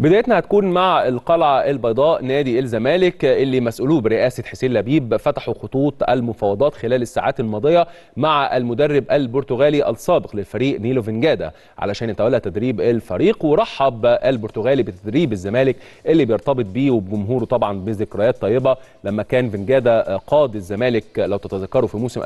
بدايتنا هتكون مع القلعة البيضاء نادي الزمالك اللي مسؤولوه برئاسة حسين لبيب فتحوا خطوط المفاوضات خلال الساعات الماضية مع المدرب البرتغالي السابق للفريق نيلو فنجادا علشان يتولى تدريب الفريق ورحب البرتغالي بتدريب الزمالك اللي بيرتبط بيه وبجمهوره طبعا بذكريات طيبة لما كان فنجادا قاد الزمالك لو تتذكروا في موسم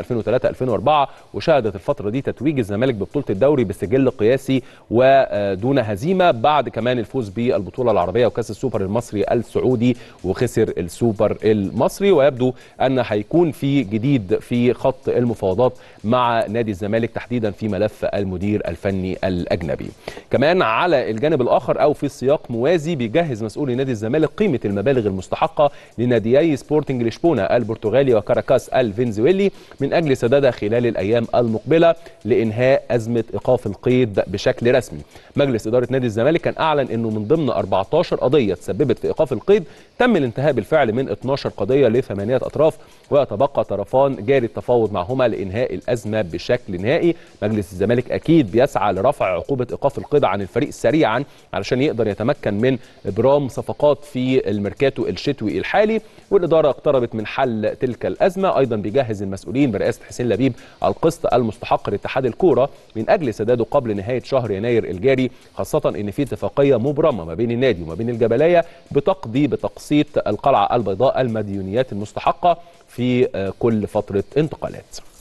2003-2004 وشهدت الفترة دي تتويج الزمالك ببطولة الدوري بسجل قياسي ودون هزيمة بعد كمان الفوز بيه البطوله العربيه وكاس السوبر المصري السعودي وخسر السوبر المصري ويبدو ان هيكون في جديد في خط المفاوضات مع نادي الزمالك تحديدا في ملف المدير الفني الاجنبي كمان على الجانب الاخر او في السياق موازي بيجهز مسؤولي نادي الزمالك قيمه المبالغ المستحقه لناديي سبورتنج لشبونه البرتغالي وكاراكاس الفنزويلي من اجل سدادها خلال الايام المقبله لانهاء ازمه ايقاف القيد بشكل رسمي مجلس اداره نادي الزمالك كان اعلن انه من ضمن ضمن 14 قضية تسببت في إيقاف القيد تم الانتهاء بالفعل من 12 قضية لثمانية أطراف ويتبقى طرفان جاري التفاوض معهما لإنهاء الأزمة بشكل نهائي مجلس الزمالك أكيد بيسعى لرفع عقوبة إيقاف القيد عن الفريق سريعا علشان يقدر يتمكن من إبرام صفقات في الميركاتو الشتوي الحالي والإدارة اقتربت من حل تلك الأزمة أيضا بيجهز المسؤولين برئاسة حسين لبيب القسط المستحق لاتحاد الكورة من أجل سداده قبل نهاية شهر يناير الجاري خاصة أن في اتفاقية مبرمة ما بين النادي وما بين الجبلية بتقضي بتقسيط القلعة البيضاء المديونيات المستحقة في آه، كل فترة انتقالات